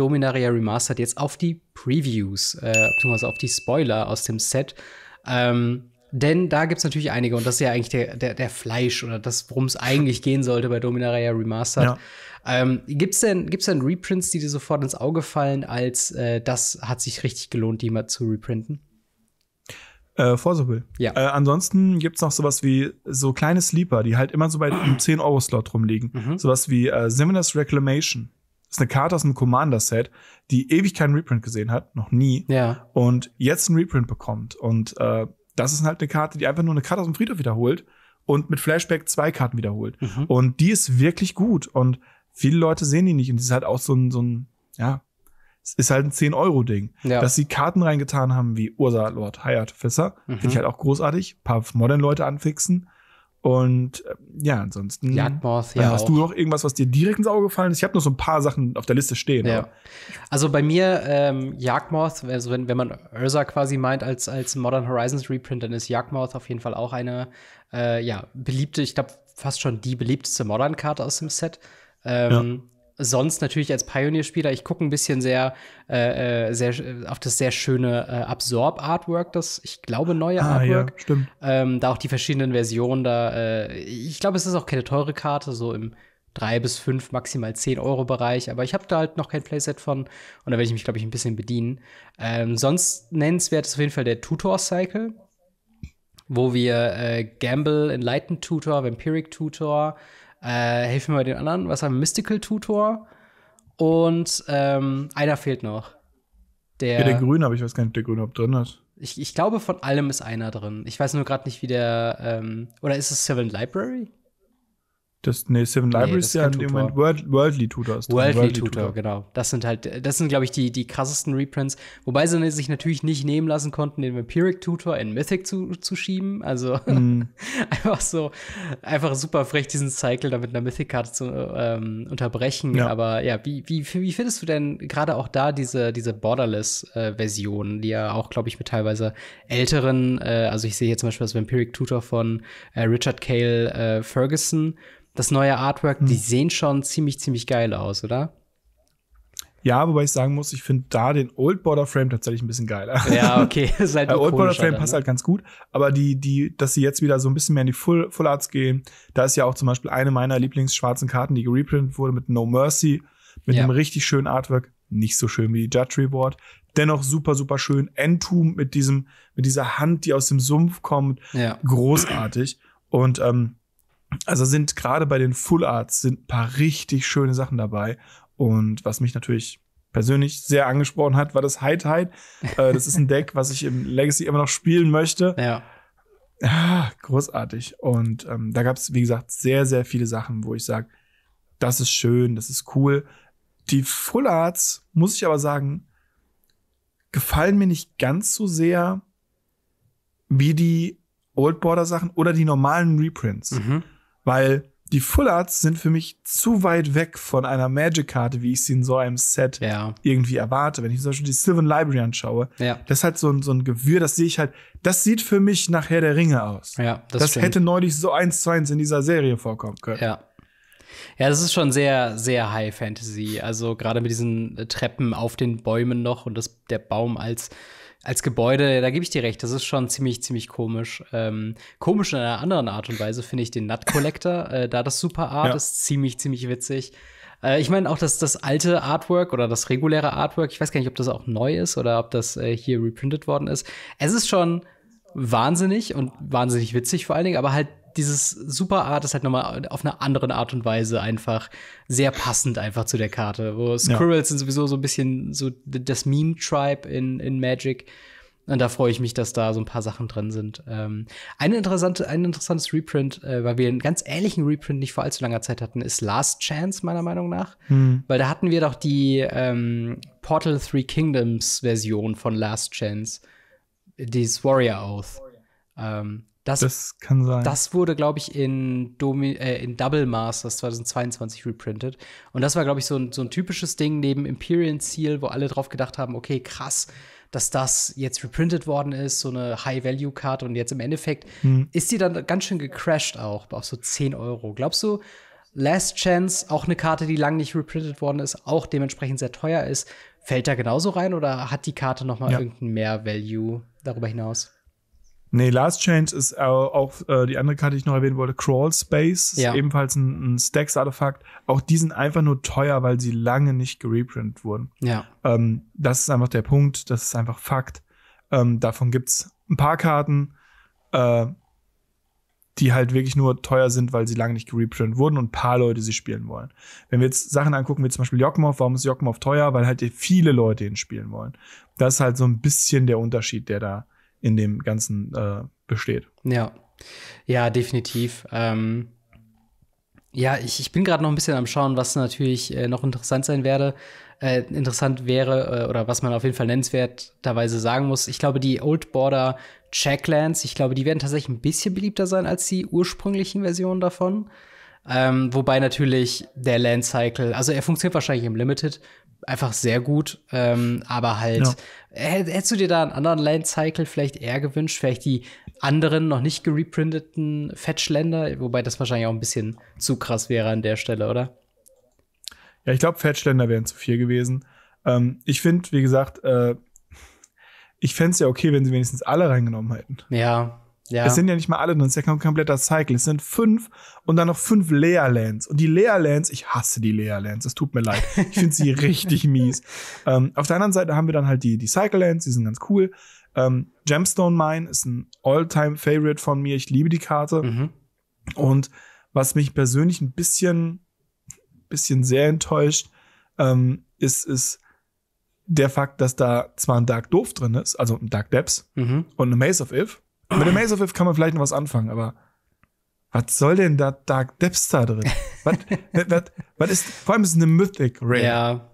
Dominaria Remastered jetzt auf die Previews, äh, beziehungsweise auf die Spoiler aus dem Set. Ähm, denn da gibt es natürlich einige, und das ist ja eigentlich der, der, der Fleisch oder das, worum es eigentlich gehen sollte bei Dominaria Remastered. Ja. Ähm, gibt es denn, gibt's denn Reprints, die dir sofort ins Auge fallen, als äh, das hat sich richtig gelohnt, die mal zu reprinten? Äh, Forsible. Ja. Äh, ansonsten gibt es noch sowas wie so kleine Sleeper, die halt immer so bei einem 10-Euro-Slot rumliegen. Mhm. Sowas wie äh, Simonas Reclamation. Das ist eine Karte aus einem Commander-Set, die ewig keinen Reprint gesehen hat, noch nie. Ja. Und jetzt einen Reprint bekommt. Und äh, das ist halt eine Karte, die einfach nur eine Karte aus dem Friedhof wiederholt und mit Flashback zwei Karten wiederholt. Mhm. Und die ist wirklich gut. Und viele Leute sehen die nicht. Und die ist halt auch so ein, so ein ja, es ist halt ein 10-Euro-Ding. Ja. Dass sie Karten reingetan haben wie Ursa Lord Hayat Fisser, mhm. finde ich halt auch großartig. Ein paar Modern-Leute anfixen. Und äh, ja, ansonsten. Jagdmoth, ja. Hast auch. du noch irgendwas, was dir direkt ins Auge gefallen ist? Ich habe noch so ein paar Sachen auf der Liste stehen. Ja. Also bei mir, ähm, Jagdmoth, also wenn, wenn man Ursa quasi meint als, als Modern Horizons Reprint, dann ist Jagdmoth auf jeden Fall auch eine äh, ja, beliebte, ich glaube fast schon die beliebteste Modern-Karte aus dem Set. Ähm, ja sonst natürlich als Pioneer-Spieler, ich gucke ein bisschen sehr, äh, äh sehr auf das sehr schöne äh, Absorb-Artwork, das ich glaube neue ah, Artwork. Ja, stimmt. Ähm, da auch die verschiedenen Versionen da. Äh, ich glaube, es ist auch keine teure Karte, so im 3 bis 5, maximal 10 Euro Bereich, aber ich habe da halt noch kein Playset von und da werde ich mich, glaube ich, ein bisschen bedienen. Ähm, sonst nennenswert ist auf jeden Fall der Tutor-Cycle, wo wir äh, Gamble, Enlightened Tutor, Vampiric Tutor, äh, hilf mir bei den anderen. Was haben Mystical Tutor. Und ähm, einer fehlt noch. Der, ja, der Grüne, aber ich weiß gar nicht, ob der Grüne ob drin ist. Ich, ich glaube, von allem ist einer drin. Ich weiß nur gerade nicht, wie der. Ähm, oder ist es Seven Library? Das, nee, Seven Libraries nee, ist ja in dem Moment World, Worldly Tutor. Ist Worldly, Worldly Tutor, Tutor, genau. Das sind halt, das sind, glaube ich, die, die krassesten Reprints. Wobei sie sich natürlich nicht nehmen lassen konnten, den Vampiric Tutor in Mythic zu, zu schieben. Also mm. einfach so, einfach super frech, diesen Cycle da mit einer Mythic-Karte zu ähm, unterbrechen. Ja. Aber ja, wie, wie, wie findest du denn gerade auch da diese, diese Borderless-Version, äh, die ja auch, glaube ich, mit teilweise älteren, äh, also ich sehe hier zum Beispiel das Vampiric Tutor von äh, Richard Cale äh, Ferguson das neue Artwork, mhm. die hm. sehen schon ziemlich, ziemlich geil aus, oder? Ja, wobei ich sagen muss, ich finde da den Old Border Frame tatsächlich ein bisschen geiler. Ja, okay. Das halt Old Border Frame passt ne? halt ganz gut, aber die, die, dass sie jetzt wieder so ein bisschen mehr in die Full, Full Arts gehen, da ist ja auch zum Beispiel eine meiner Lieblingsschwarzen Karten, die gereprintet wurde mit No Mercy, mit ja. einem richtig schönen Artwork. Nicht so schön wie die Judge Reward. Dennoch super, super schön. Entum mit diesem, mit dieser Hand, die aus dem Sumpf kommt. Ja. Großartig. Und ähm, also sind gerade bei den Full Arts sind ein paar richtig schöne Sachen dabei. Und was mich natürlich persönlich sehr angesprochen hat, war das High Tide. Äh, das ist ein Deck, was ich im Legacy immer noch spielen möchte. Ja. Ah, großartig. Und ähm, da gab es, wie gesagt, sehr, sehr viele Sachen, wo ich sage, das ist schön, das ist cool. Die Full Arts, muss ich aber sagen, gefallen mir nicht ganz so sehr wie die Old Border Sachen oder die normalen Reprints. Mhm. Weil die Full Arts sind für mich zu weit weg von einer Magic-Karte, wie ich sie in so einem Set ja. irgendwie erwarte. Wenn ich zum Beispiel die Sylvan Library anschaue, ja. das hat so ein, so ein Gewürr, das sehe ich halt, das sieht für mich nach Herr der Ringe aus. Ja, das, das hätte neulich so eins zu eins in dieser Serie vorkommen können. Ja. Ja, das ist schon sehr, sehr High Fantasy. Also gerade mit diesen äh, Treppen auf den Bäumen noch und das, der Baum als als Gebäude, da gebe ich dir recht, das ist schon ziemlich, ziemlich komisch. Ähm, komisch in einer anderen Art und Weise finde ich den Nut Collector. Äh, da das super Art ja. ist ziemlich, ziemlich witzig. Äh, ich meine auch, dass das alte Artwork oder das reguläre Artwork, ich weiß gar nicht, ob das auch neu ist oder ob das äh, hier reprintet worden ist. Es ist schon wahnsinnig und wahnsinnig witzig vor allen Dingen, aber halt dieses Super Art ist halt nochmal auf eine andere Art und Weise einfach sehr passend einfach zu der Karte. Wo Squirrels ja. sind sowieso so ein bisschen so das Meme-Tribe in, in Magic. Und da freue ich mich, dass da so ein paar Sachen drin sind. Ähm, ein, interessante, ein interessantes Reprint, äh, weil wir einen ganz ähnlichen Reprint nicht vor allzu langer Zeit hatten, ist Last Chance, meiner Meinung nach. Mhm. Weil da hatten wir doch die ähm, Portal Three Kingdoms Version von Last Chance, die Warrior Oath. Ähm, das, das, kann sein. Das wurde, glaube ich, in, Domi äh, in Double Masters 2022 reprintet. Und das war, glaube ich, so ein, so ein typisches Ding neben Imperial Seal, wo alle drauf gedacht haben, okay, krass, dass das jetzt reprintet worden ist, so eine High-Value-Karte. Und jetzt im Endeffekt hm. ist die dann ganz schön gecrashed auch, auf so 10 Euro. Glaubst du, Last Chance, auch eine Karte, die lange nicht reprintet worden ist, auch dementsprechend sehr teuer ist, fällt da genauso rein oder hat die Karte noch mal ja. irgendeinen Mehr-Value darüber hinaus? Nee, Last Change ist auch, äh, die andere Karte, die ich noch erwähnen wollte, Crawl Space, ja. ist ebenfalls ein, ein Stacks-Artefakt. Auch die sind einfach nur teuer, weil sie lange nicht gereprintet wurden. Ja. Ähm, das ist einfach der Punkt, das ist einfach Fakt. Ähm, davon gibt's ein paar Karten, äh, die halt wirklich nur teuer sind, weil sie lange nicht gereprintet wurden und ein paar Leute sie spielen wollen. Wenn wir jetzt Sachen angucken, wie zum Beispiel Jokmov, warum ist Jokmov teuer? Weil halt viele Leute ihn spielen wollen. Das ist halt so ein bisschen der Unterschied, der da in dem Ganzen äh, besteht. Ja, ja, definitiv. Ähm, ja, ich, ich bin gerade noch ein bisschen am Schauen, was natürlich äh, noch interessant sein werde. Äh, interessant wäre äh, oder was man auf jeden Fall nennenswerterweise sagen muss. Ich glaube, die Old Border Checklands, ich glaube, die werden tatsächlich ein bisschen beliebter sein als die ursprünglichen Versionen davon. Ähm, wobei natürlich der Land Cycle, also er funktioniert wahrscheinlich im Limited einfach sehr gut. Ähm, aber halt, ja. hättest du dir da einen anderen Line-Cycle vielleicht eher gewünscht? Vielleicht die anderen, noch nicht gereprinteten Fetchländer? Wobei das wahrscheinlich auch ein bisschen zu krass wäre an der Stelle, oder? Ja, ich glaube, Fetchländer wären zu viel gewesen. Ähm, ich finde, wie gesagt, äh, ich fände es ja okay, wenn sie wenigstens alle reingenommen hätten. Ja, ja. Es sind ja nicht mal alle drin, es ist ja kein kompletter Cycle. Es sind fünf und dann noch fünf Leerlands. Und die Leerlands, ich hasse die Leerlands, es tut mir leid. Ich finde sie richtig mies. Ähm, auf der anderen Seite haben wir dann halt die, die Cycle-Lands, die sind ganz cool. Ähm, Gemstone Mine ist ein All-Time-Favorite von mir. Ich liebe die Karte. Mhm. Und was mich persönlich ein bisschen, bisschen sehr enttäuscht, ähm, ist, ist der Fakt, dass da zwar ein Dark Doof drin ist, also ein Dark Depths mhm. und eine Maze of If, mit dem If kann man vielleicht noch was anfangen, aber was soll denn da Dark Depths da drin? was, was, was ist, vor allem ist es eine Mythic Rare. Ja.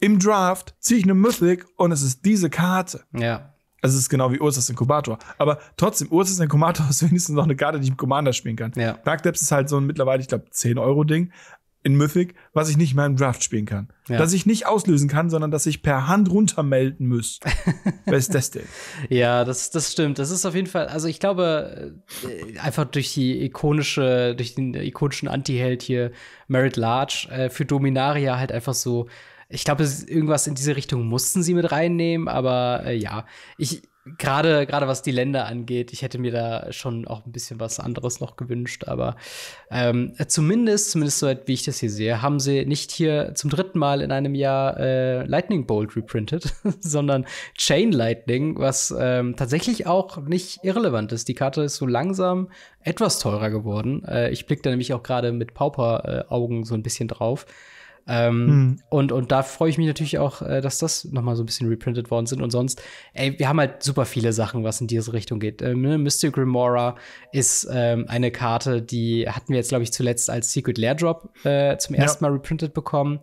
Im Draft ziehe ich eine Mythic und es ist diese Karte. Ja. Also es ist genau wie Ursus Inkubator. Aber trotzdem, Ursus Inkubator ist wenigstens noch eine Karte, die ich im Commander spielen kann. Ja. Dark Depths ist halt so ein mittlerweile, ich glaube, 10-Euro-Ding in Mythic, was ich nicht mehr im Draft spielen kann. Ja. Dass ich nicht auslösen kann, sondern dass ich per Hand runtermelden muss. Wer ist das denn? Ja, das, das stimmt. Das ist auf jeden Fall, also ich glaube, äh, einfach durch die ikonische, durch den ikonischen Anti-Held hier, Merit Large, äh, für Dominaria halt einfach so ich glaube, irgendwas in diese Richtung mussten sie mit reinnehmen, aber äh, ja, ich gerade gerade was die Länder angeht, ich hätte mir da schon auch ein bisschen was anderes noch gewünscht, aber ähm, zumindest zumindest so wie ich das hier sehe, haben sie nicht hier zum dritten Mal in einem Jahr äh, Lightning Bolt reprintet, sondern Chain Lightning, was ähm, tatsächlich auch nicht irrelevant ist. Die Karte ist so langsam etwas teurer geworden. Äh, ich blicke da nämlich auch gerade mit Pauper äh, Augen so ein bisschen drauf. Ähm, mhm. und, und da freue ich mich natürlich auch, äh, dass das nochmal so ein bisschen reprintet worden sind. Und sonst, ey, wir haben halt super viele Sachen, was in diese Richtung geht. Ähm, ne? Mystic Remora ist ähm, eine Karte, die hatten wir jetzt, glaube ich, zuletzt als Secret Lairdrop äh, zum ersten ja. Mal reprintet bekommen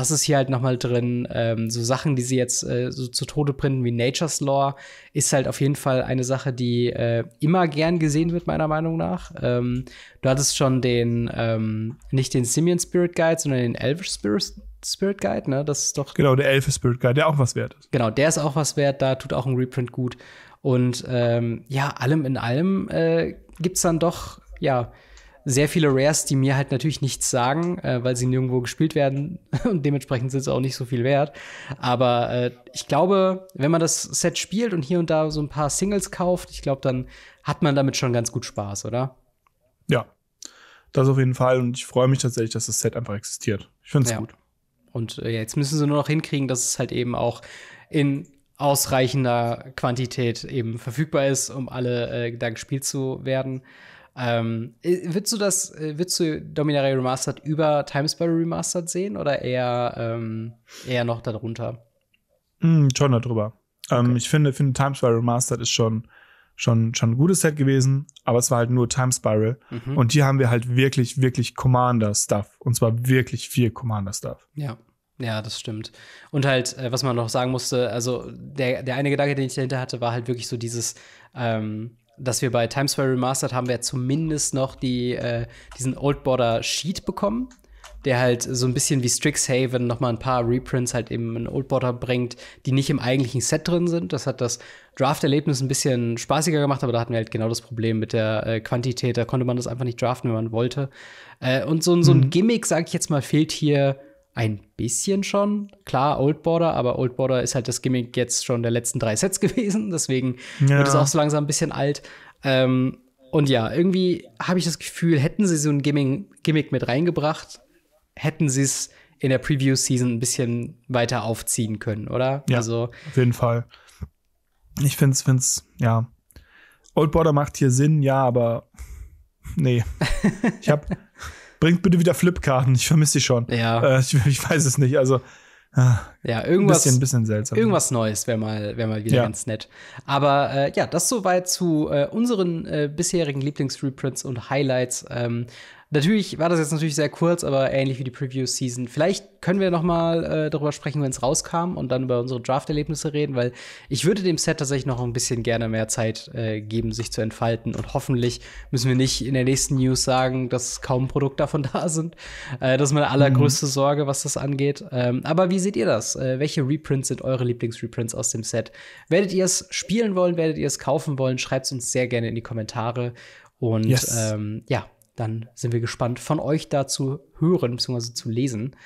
das ist hier halt nochmal drin. Ähm, so Sachen, die sie jetzt äh, so zu Tode printen wie Nature's Law, ist halt auf jeden Fall eine Sache, die äh, immer gern gesehen wird, meiner Meinung nach. Ähm, du hattest schon den, ähm, nicht den Simeon Spirit Guide, sondern den Elvish Spirit, Spirit Guide, ne? Das ist doch. Genau, der Elf Spirit Guide, der auch was wert ist. Genau, der ist auch was wert, da tut auch ein Reprint gut. Und ähm, ja, allem in allem äh, gibt es dann doch, ja, sehr viele Rares, die mir halt natürlich nichts sagen, äh, weil sie nirgendwo gespielt werden und dementsprechend sind sie auch nicht so viel wert. Aber äh, ich glaube, wenn man das Set spielt und hier und da so ein paar Singles kauft, ich glaube, dann hat man damit schon ganz gut Spaß, oder? Ja, das auf jeden Fall. Und ich freue mich tatsächlich, dass das Set einfach existiert. Ich finde es ja. gut. Und äh, jetzt müssen sie nur noch hinkriegen, dass es halt eben auch in ausreichender Quantität eben verfügbar ist, um alle äh, da gespielt zu werden. Ähm, würdest du das, äh, würdest du Dominaria Remastered über Timesparrow Remastered sehen oder eher, ähm, eher noch darunter? Mm, schon darüber. Ähm, okay. Ähm, ich finde, finde Time Spiral Remastered ist schon, schon, schon ein gutes Set gewesen, aber es war halt nur Time Spiral. Mhm. Und hier haben wir halt wirklich, wirklich Commander-Stuff. Und zwar wirklich viel Commander-Stuff. Ja. Ja, das stimmt. Und halt, äh, was man noch sagen musste, also der, der eine Gedanke, den ich dahinter hatte, war halt wirklich so dieses, ähm, dass wir bei Times Square Remastered haben wir zumindest noch die, äh, diesen Old Border Sheet bekommen, der halt so ein bisschen wie Strixhaven nochmal ein paar Reprints halt eben in Old Border bringt, die nicht im eigentlichen Set drin sind. Das hat das Draft-Erlebnis ein bisschen spaßiger gemacht, aber da hatten wir halt genau das Problem mit der äh, Quantität. Da konnte man das einfach nicht draften, wenn man wollte. Äh, und so, so ein mhm. Gimmick, sag ich jetzt mal, fehlt hier ein bisschen schon. Klar, Old Border, aber Old Border ist halt das Gimmick jetzt schon der letzten drei Sets gewesen. Deswegen ja. wird es auch so langsam ein bisschen alt. Ähm, und ja, irgendwie habe ich das Gefühl, hätten sie so ein Gimming, Gimmick mit reingebracht, hätten sie es in der Preview-Season ein bisschen weiter aufziehen können, oder? Ja, also, auf jeden Fall. Ich finde es, ja. Old Border macht hier Sinn, ja, aber nee. Ich habe bringt bitte wieder Flipkarten. Ich vermisse die schon. Ja. Äh, ich, ich, weiß es nicht. Also. Ah, ja, irgendwas, bisschen, bisschen seltsam. irgendwas Neues wäre mal, wär mal wieder ja. ganz nett. Aber äh, ja, das soweit zu äh, unseren äh, bisherigen Lieblingsreprints und Highlights. Ähm, Natürlich war das jetzt natürlich sehr kurz, aber ähnlich wie die Preview-Season. Vielleicht können wir noch mal äh, darüber sprechen, wenn es rauskam und dann über unsere Draft-Erlebnisse reden, weil ich würde dem Set tatsächlich noch ein bisschen gerne mehr Zeit äh, geben, sich zu entfalten. Und hoffentlich müssen wir nicht in der nächsten News sagen, dass kaum Produkte davon da sind. Äh, das ist meine allergrößte mhm. Sorge, was das angeht. Ähm, aber wie seht ihr das? Äh, welche Reprints sind eure Lieblings-Reprints aus dem Set? Werdet ihr es spielen wollen? Werdet ihr es kaufen wollen? Schreibt es uns sehr gerne in die Kommentare. Und yes. ähm, ja, dann sind wir gespannt, von euch dazu hören bzw. zu lesen.